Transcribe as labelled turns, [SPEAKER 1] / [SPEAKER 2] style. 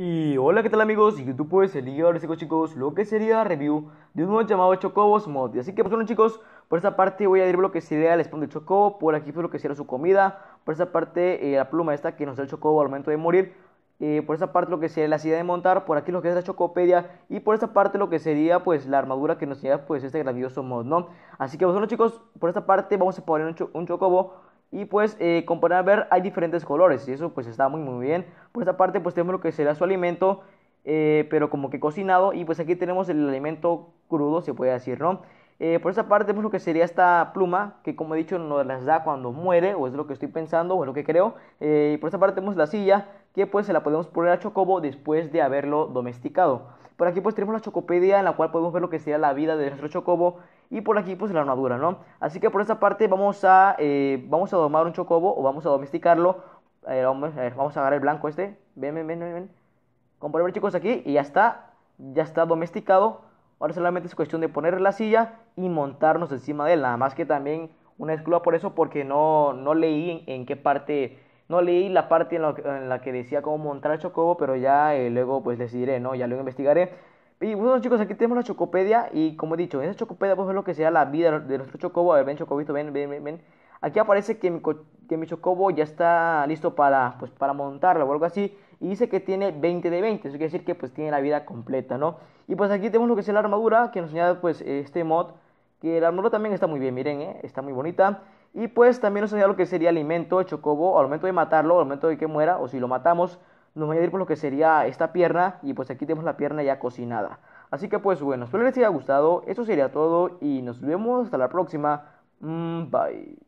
[SPEAKER 1] Y hola, ¿qué tal amigos? Y YouTube pues el día de hoy chicos, lo que sería review de un mod llamado Chocobos Mod. Y así que pues bueno chicos, por esta parte voy a ir lo que sería el spawn de Chocobo, por aquí fue lo que sería su comida, por esta parte eh, la pluma esta que nos da el Chocobo al momento de morir, eh, por esta parte lo que sería la ciudad de montar, por aquí lo que es la chocopedia y por esta parte lo que sería pues la armadura que nos sería pues este grandioso mod, ¿no? Así que pues bueno chicos, por esta parte vamos a poner un Chocobo y pues eh, como pueden ver hay diferentes colores y eso pues está muy muy bien. Por esta parte pues tenemos lo que será su alimento, eh, pero como que cocinado. Y pues aquí tenemos el alimento crudo, se puede decir, ¿no? Eh, por esta parte tenemos pues, lo que sería esta pluma, que como he dicho nos las da cuando muere, o es lo que estoy pensando, o es lo que creo. y por esta parte tenemos la silla, que pues se la podemos poner a Chocobo después de haberlo domesticado. Por aquí pues tenemos la Chocopedia en la cual podemos ver lo que sería la vida de nuestro Chocobo y por aquí pues la armadura, ¿no? Así que por esta parte vamos a, eh, vamos a domar un Chocobo o vamos a domesticarlo. vamos, a agarrar el blanco este. Ven, ven, ven, ven. ver chicos aquí y ya está, ya está domesticado. Ahora solamente es cuestión de poner la silla y montarnos encima de él. Nada más que también una disculpa por eso porque no, no leí en qué parte no leí la parte en la, que decía cómo montar el chocobo, pero ya eh, luego pues les ¿no? Ya lo investigaré. Y bueno chicos, aquí tenemos la Chocopedia y como he dicho, en esa Chocopedia pues es lo que sea la vida de nuestro Chocobo. A ver, ven Chocobito, ven, ven, ven. ven. Aquí aparece que mi, Chocobo ya está listo para, pues, para montarlo o algo así. Y dice que tiene 20 de 20, eso quiere decir que pues tiene la vida completa, ¿no? Y pues aquí tenemos lo que es la armadura que nos añade pues este mod. Que la armadura también está muy bien, miren, ¿eh? está muy bonita. Y pues también nos sería lo que sería alimento chocobo al momento de matarlo, al momento de que muera, o si lo matamos, nos va a añadir por pues, lo que sería esta pierna y pues aquí tenemos la pierna ya cocinada. Así que pues bueno, espero les haya gustado, eso sería todo y nos vemos hasta la próxima. Mm, bye.